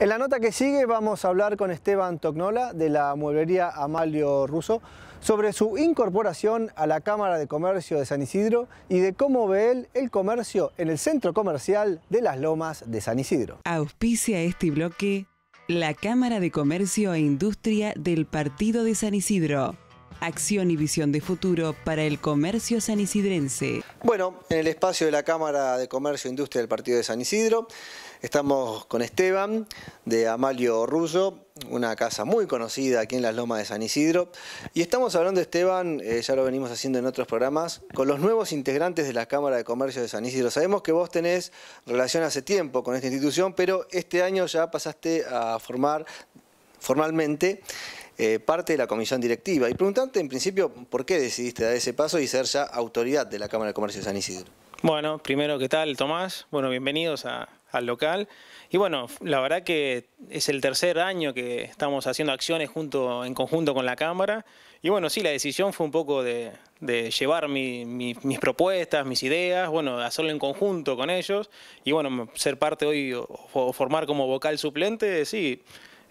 En la nota que sigue vamos a hablar con Esteban Tocnola de la mueblería Amalio Russo sobre su incorporación a la Cámara de Comercio de San Isidro y de cómo ve él el comercio en el centro comercial de las Lomas de San Isidro. Auspicia este bloque la Cámara de Comercio e Industria del Partido de San Isidro acción y visión de futuro para el comercio sanisidrense. Bueno, en el espacio de la Cámara de Comercio e Industria del Partido de San Isidro, estamos con Esteban, de Amalio Russo, una casa muy conocida aquí en las Lomas de San Isidro. Y estamos hablando, Esteban, eh, ya lo venimos haciendo en otros programas, con los nuevos integrantes de la Cámara de Comercio de San Isidro. Sabemos que vos tenés relación hace tiempo con esta institución, pero este año ya pasaste a formar formalmente eh, parte de la comisión directiva. Y preguntante, en principio por qué decidiste dar ese paso y ser ya autoridad de la Cámara de Comercio de San Isidro. Bueno, primero, ¿qué tal, Tomás? Bueno, bienvenidos al local. Y bueno, la verdad que es el tercer año que estamos haciendo acciones junto, en conjunto con la Cámara. Y bueno, sí, la decisión fue un poco de, llevar mis propuestas, mis ideas, bueno, hacerlo en conjunto con ellos. Y bueno, ser parte hoy o formar como vocal suplente, sí,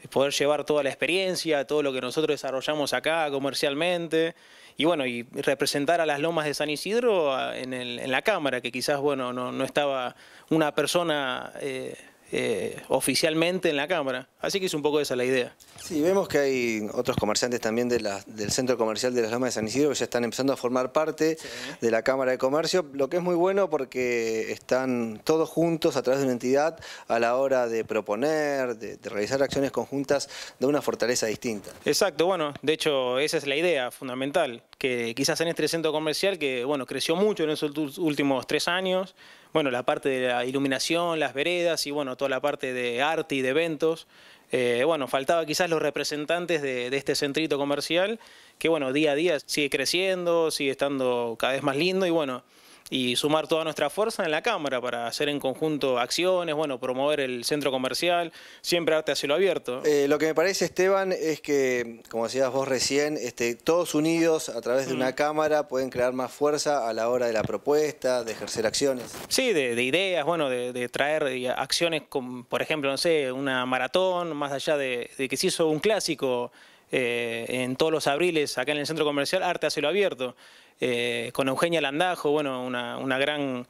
poder llevar toda la experiencia, todo lo que nosotros desarrollamos acá comercialmente y bueno, y representar a las lomas de San Isidro ah, en, la Cámara, que quizás bueno, no, estaba una persona eh, eh, oficialmente en la Cámara. Así que es un poco esa la idea. Sí, vemos que hay otros comerciantes también del Centro Comercial de las Lomas de San Isidro que ya están empezando a formar parte de la Cámara de Comercio, lo que es muy bueno porque están todos juntos a través de una entidad a la hora de proponer, de, realizar acciones conjuntas de una fortaleza distinta. Exacto, bueno, de hecho esa es la idea fundamental, que quizás en este centro comercial que bueno creció mucho en esos últimos tres años, bueno, la parte de la iluminación, las veredas y bueno, toda la parte de arte y de eventos, eh, bueno, faltaba quizás los representantes de, de, este centrito comercial, que bueno, día a día sigue creciendo, sigue estando cada vez más lindo y bueno, y sumar toda nuestra fuerza en la Cámara para hacer en conjunto acciones, bueno, promover el centro comercial, siempre arte hacia lo abierto. Eh, lo que me parece, Esteban, es que, como decías vos recién, este, todos unidos a través de una mm. Cámara pueden crear más fuerza a la hora de la propuesta, de ejercer acciones. Sí, de, ideas, bueno, de, traer eh, acciones, por ejemplo, no sé, una maratón, más allá de, de que se hizo un clásico eh, en todos los abriles, acá en el centro comercial, Arte a Cielo Abierto, eh, con Eugenia Landajo, bueno, una, gran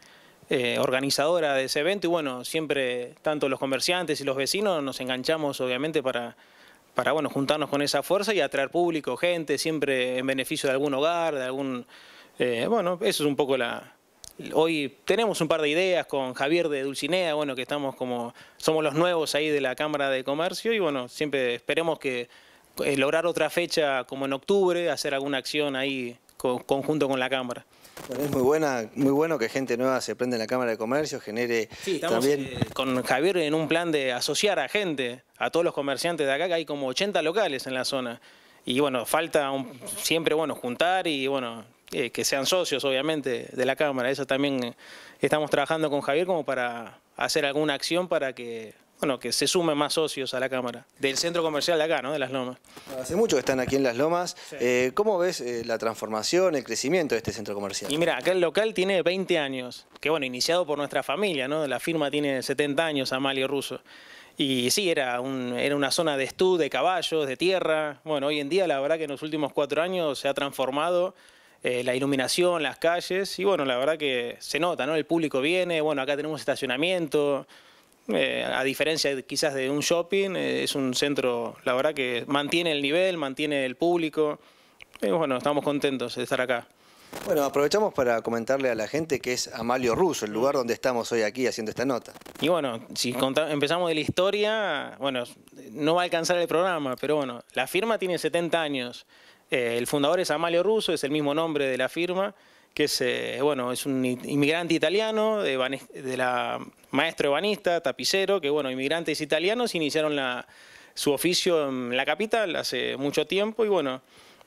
eh, organizadora de ese evento, y bueno, siempre, tanto los comerciantes y los vecinos, nos enganchamos obviamente para, para bueno, juntarnos con esa fuerza y atraer público, gente, siempre en beneficio de algún hogar, de algún... bueno, eso es un poco la, Hoy tenemos un par de ideas con Javier de Dulcinea, bueno, que estamos como, somos los nuevos ahí de la Cámara de Comercio y bueno, siempre esperemos que eh, lograr otra fecha como en octubre, hacer alguna acción ahí conjunto con la Cámara. Es muy buena, muy bueno que gente nueva se prenda en la Cámara de Comercio, genere sí, estamos, también... Eh, con Javier en un plan de asociar a gente, a todos los comerciantes de acá, que hay como 80 locales en la zona. Y bueno, falta siempre, bueno, juntar y bueno, eh, que sean socios, obviamente, de la Cámara. Eso también estamos trabajando con Javier como para hacer alguna acción para que bueno, que se sumen más socios a la Cámara, del centro comercial de acá, ¿no? De Las Lomas. Hace mucho que están aquí en Las Lomas. Eh, ¿Cómo ves eh, la transformación, el crecimiento de este centro comercial? Y mira, acá el local tiene 20 años, que bueno, iniciado por nuestra familia, ¿no? La firma tiene 70 años, Amalio Russo. Y sí, era, una zona de estud, de caballos, de tierra. Bueno, hoy en día la verdad que en los últimos cuatro años se ha transformado eh, la iluminación, las calles. Y bueno, la verdad que se nota, ¿no? El público viene, bueno, acá tenemos estacionamiento. Eh, a diferencia quizás de un shopping, eh, es un centro, verdad, que mantiene el nivel, mantiene el público. Eh, bueno, estamos contentos de estar acá. Bueno, aprovechamos para comentarle a la gente que es Amalio Russo, el lugar donde estamos hoy aquí haciendo esta nota. Y bueno, si empezamos de la historia, bueno, no va a alcanzar el programa, pero bueno, la firma tiene 70 años. el fundador es Amalio Russo, es el mismo nombre de la firma que es, eh, bueno, es un inmigrante italiano, de, la maestro ebanista, tapicero, que bueno, inmigrantes italianos iniciaron su oficio en la capital hace mucho tiempo y bueno,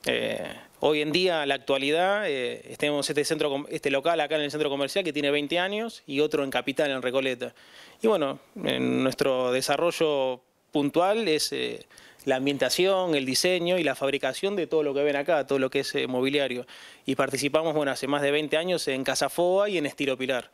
eh, hoy en día, la actualidad, eh, tenemos este, centro, este local acá en el centro comercial que tiene 20 años y otro en Capital, en Recoleta. Y bueno, en nuestro desarrollo puntual es eh, la ambientación, el diseño y la fabricación de todo lo que ven acá, todo lo que es eh, mobiliario. Y participamos, bueno, hace más de 20 años en Casafoa y en Pilar.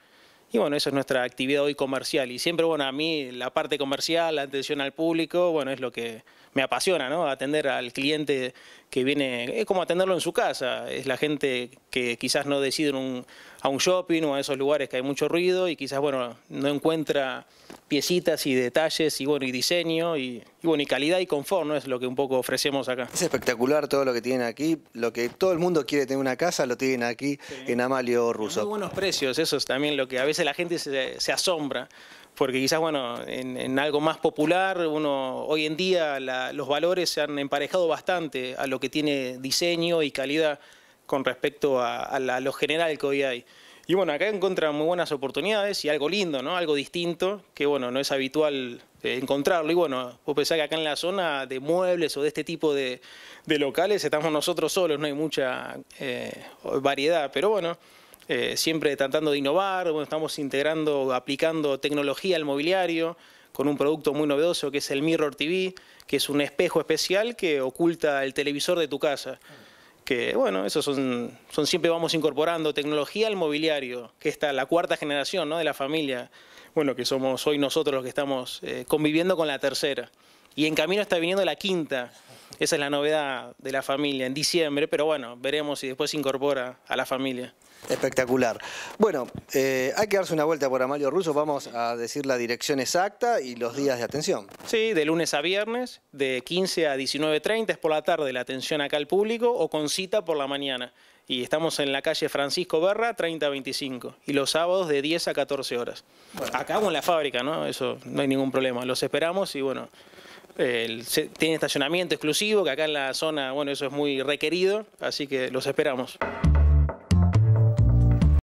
Y bueno, eso es nuestra actividad hoy comercial. Y siempre, bueno, a mí la parte comercial, la atención al público, bueno, es lo que me apasiona, ¿no? Atender al cliente que viene, es como atenderlo en su casa. Es la gente que quizás no decide un, a un shopping o a esos lugares que hay mucho ruido y quizás, bueno, no encuentra piecitas y detalles y bueno, y diseño y, bueno, y calidad y confort, ¿no? Es lo que un poco ofrecemos acá. Es espectacular todo lo que tienen aquí, lo que todo el mundo quiere tener una casa lo tienen aquí en Amalio Russo. Muy buenos precios, eso es también lo que a veces la gente se, asombra porque quizás, bueno, en, algo más popular, uno, hoy en día los valores se han emparejado bastante a lo que tiene diseño y calidad con respecto a, lo general que hoy hay. Y bueno, acá encuentran muy buenas oportunidades y algo lindo, ¿no? Algo distinto, que bueno, no es habitual eh, encontrarlo. Y bueno, vos pensás que acá en la zona de muebles o de este tipo de, locales estamos nosotros solos, no hay mucha eh, variedad. Pero bueno, eh, siempre tratando de innovar, bueno, estamos integrando, aplicando tecnología al mobiliario con un producto muy novedoso que es el Mirror TV, que es un espejo especial que oculta el televisor de tu casa que bueno, eso son, son siempre vamos incorporando tecnología al mobiliario, que está la cuarta generación ¿no? de la familia, bueno, que somos hoy nosotros los que estamos eh, conviviendo con la tercera. Y en camino está viniendo la quinta, esa es la novedad de la familia en diciembre, pero bueno, veremos si después se incorpora a la familia. Espectacular. Bueno, eh, hay que darse una vuelta por Amalio Russo, vamos a decir la dirección exacta y los días de atención. Sí, de lunes a viernes, de 15 a 19.30 es por la tarde la atención acá al público o con cita por la mañana. Y estamos en la calle Francisco Berra, 3025. Y los sábados de 10 a 14 horas. Acá o en la fábrica, ¿no? Eso no hay ningún problema. Los esperamos y bueno, tiene estacionamiento exclusivo, que acá en la zona, bueno, eso es muy requerido, así que los esperamos.